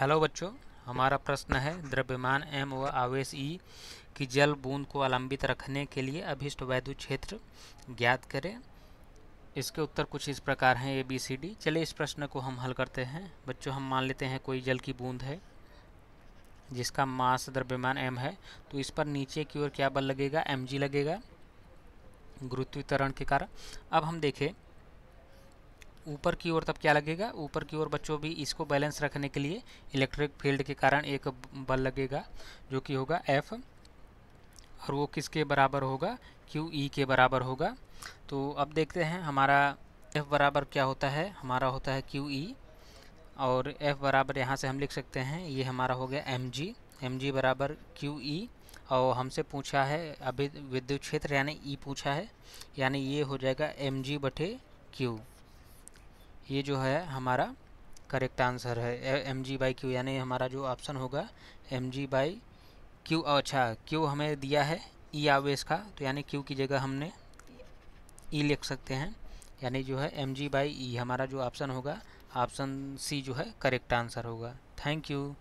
hello बच्चों हमारा प्रश्न है द्रव्यमान एम व आवेश ई की जल बूंद को अलंबित रखने के लिए अभिष्ट वैध क्षेत्र ज्ञात करें इसके उत्तर कुछ इस प्रकार हैं ए बी सी डी चलिए इस प्रश्न को हम हल करते हैं बच्चों हम मान लेते हैं कोई जल की बूंद है जिसका मास द्रव्यमान एम है तो इस पर नीचे की ओर क्या बल लगेगा एम जी लगेगा गुरुत्वीकरण के कारण अब हम देखें ऊपर की ओर तब क्या लगेगा ऊपर की ओर बच्चों भी इसको बैलेंस रखने के लिए इलेक्ट्रिक फील्ड के कारण एक बल लगेगा जो कि होगा एफ और वो किसके बराबर होगा क्यू ई e के बराबर होगा तो अब देखते हैं हमारा एफ बराबर क्या होता है हमारा होता है क्यू ई e, और एफ बराबर यहाँ से हम लिख सकते हैं ये हमारा हो गया एम जी एम जी बराबर क्यू ई e, और हमसे पूछा है अभी विद्युत क्षेत्र यानी ई पूछा है यानी ये हो जाएगा एम जी बटे क्यू ये जो है हमारा करेक्ट आंसर है एम जी बाई क्यू यानी हमारा जो ऑप्शन होगा एम जी बाई क्यू अच्छा क्यू हमें दिया है ई e आवेश का तो यानी क्यू की जगह हमने ई e लिख सकते हैं यानी जो है एम जी बाई ई हमारा जो ऑप्शन होगा ऑप्शन सी जो है करेक्ट आंसर होगा थैंक यू